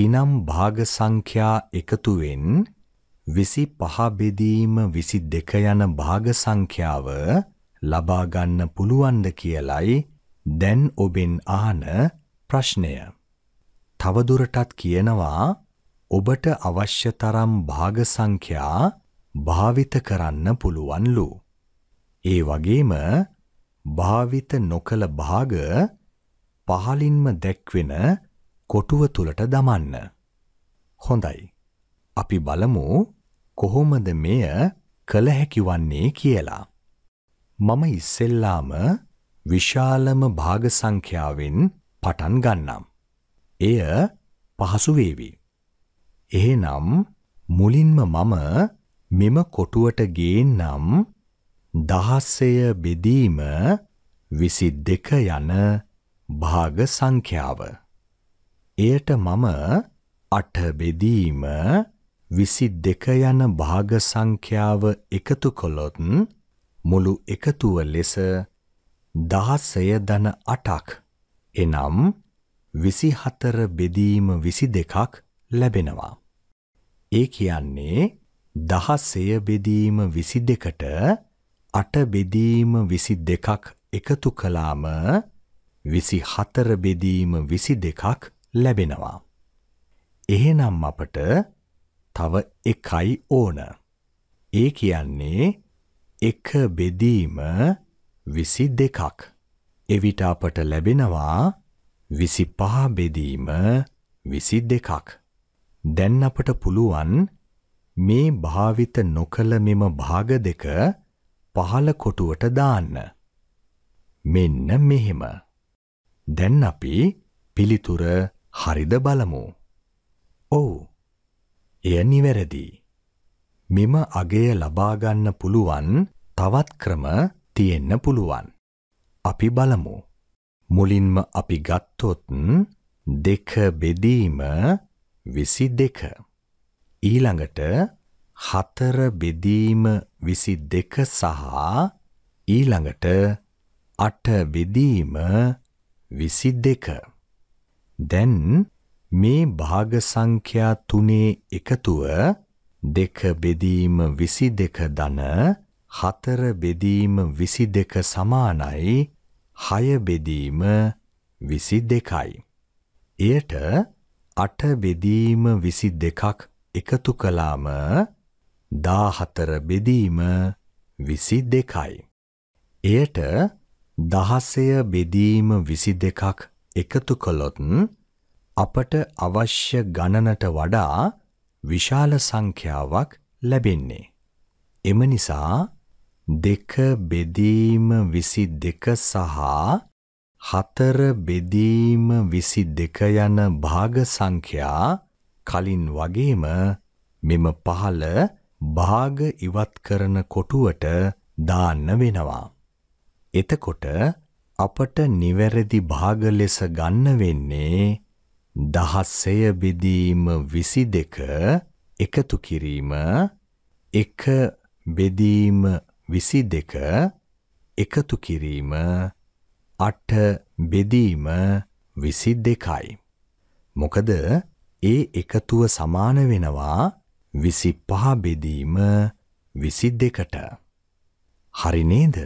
කිනම් භාග සංඛ්‍යා එකතුවෙන් 25 බෙදීම 22 යන භාග සංඛ්‍යාව ලබා ගන්න පුළුවන්ද කියලයි දැන් ඔබෙන් අහන ප්‍රශ්නය. තවදුරටත් කියනවා ඔබට අවශ්‍ය තරම් භාග සංඛ්‍යා භාවිත කරන්න පුළුවන්ලු. ඒ වගේම භාවිත නොකළ භාග පහලින්ම දැක්වෙන කොටුව තුළට දමන්න. හොඳයි. අපි බලමු කොහොමද මෙය කළ හැකිවන්නේ කියලා. මම ඉස්සෙල්ලාම විශාලම භාග සංඛ්‍යාවෙන් පටන් ගන්නම්. එය පහසු වේවි. එහෙනම් මුලින්ම මම මෙම කොටුවට ගේන්නම් දහසය බෙදීම 22 යන භාග සංඛ්‍යාව. එයට මම අට බෙදීම 22 යන භාග සංඛ්‍යාව එකතු කළොත් මුළු එකතුව ලෙස 16.8ක් එනම් 24 බෙදීම 22ක් ලැබෙනවා. ඒ කියන්නේ 16 බෙදීම 22ට 8 බෙදීම 22ක් එකතු කළාම 24 බෙදීම 22ක් ලැබෙනවා. එහෙනම් අපට තව එකයි ඕන. ඒ කියන්නේ එක බෙදීම විසි දෙකක්. එවිට අපට ලැබෙනවා විසි පහ බෙදීම විසි දෙකක්. දැන් අපට පුළුවන් මේ භාවිත නොකළ මෙම භාග දෙක පහළ කොටුවට දාන්න. මෙන්න මෙහෙම. දැන් අපි පිළිතුර හරිද බලමු. ඔව්. එය නිවැරදි. මෙම අගය ලබා ගන්න පුළුවන් තවත් ක්‍රම තියෙන්න පුළුවන්. අපි බලමු. මුලින්ම අපි ගත්තොත් දෙක බෙදීම විසි දෙක. ඊළඟට හතර බෙදීම විසි දෙක සහ ඊළඟට අට බෙදීම විසි දෙක. දැන් මේ භාග සංඛ්‍යා තුනේ එකතුව දෙක බෙදීම 22 ධන හතර බෙදීම 22 සමානයි හය බෙදීම 22යි. එයට අට බෙදීම 22ක් එකතු කළාම 14 බෙදීම 22යි. එයට දහසය බෙදීම 22ක් එකතු කළොත් අපට අවශ්‍ය ගණනට වඩා විශාල සංඛ්‍යාවක් ලැබෙන්නේ. එම නිසා දෙක බෙදීම විසි දෙක සහ හතර බෙදීම විසි දෙක යන භාග සංඛ්‍යා කලින් වගේම මෙම පහළ භාග ඉවත් කරන කොටුවට දාන්න වෙනවා. එතකොට අපට නිවැරදි භාග ලෙස ගන්න වෙන්නේ දහස්සය බෙදීම 22 එකතු කිරීම 1 බෙදීම 22 එකතු කිරීම 8 බෙදීම 22යි. මොකද ඒ එකතුව සමාන වෙනවා 25 බෙදීම 22ට. හරි නේද?